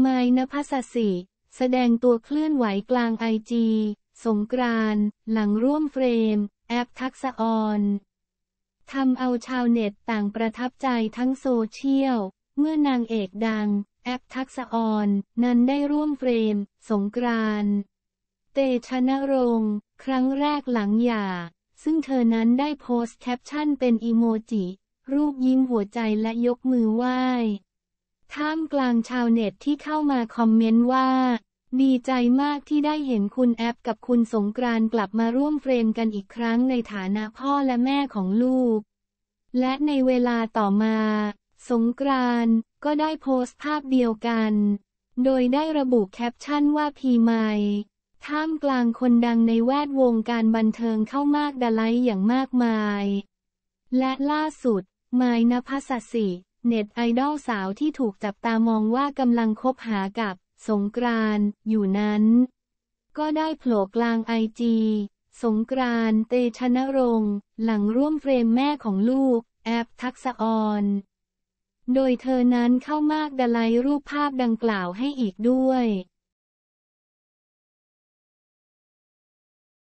ไมนภัสสิ แสดงตัวเคลื่อนไหวกลางไอจี สงกรานหลังร่วมเฟรม แอปทักษออนทำเอาชาวเน็ตต่างประทับใจทั้งโซเชียล เมื่อนางเอกดัง แอปทักษออนนั้นได้ร่วมเฟรม สงกราน เตชะนรงค์ ครั้งแรกหลังหย่า ซึ่งเธอนั้นได้โพสต์แคปชั่นเป็นอีโมจิ รูปยิ้มหัวใจและยกมือไหว้ท่ามกลางชาวเน็ตที่เข้ามาคอมเมนต์ว่า ดีใจมากที่ได้เห็นคุณแอปกับคุณสงกรานกลับมาร่วมเฟรมกันอีกครั้งในฐานะพ่อและแม่ของลูก และในเวลาต่อมา สงกรานก็ได้โพสต์ภาพเดียวกัน โดยได้ระบุแคปชั่นว่าพีหมท่ามกลางคนดังในแวดวงการบันเทิงเข้ามากดะไลอย่างมากมาย และล่าสุด ไมายนภัสสิเน็ตไอดอลสาวที่ถูกจับตามองว่ากำลังคบหากับ สงกรานอยู่นั้น ก็ได้โผล่กลางไอจีสงกรานเตชนรงหลังร่วมเฟรมแม่ของลูก แอปทักษออนโดยเธอนั้นเข้ามากดลายรูปภาพดังกล่าวให้อีกด้วย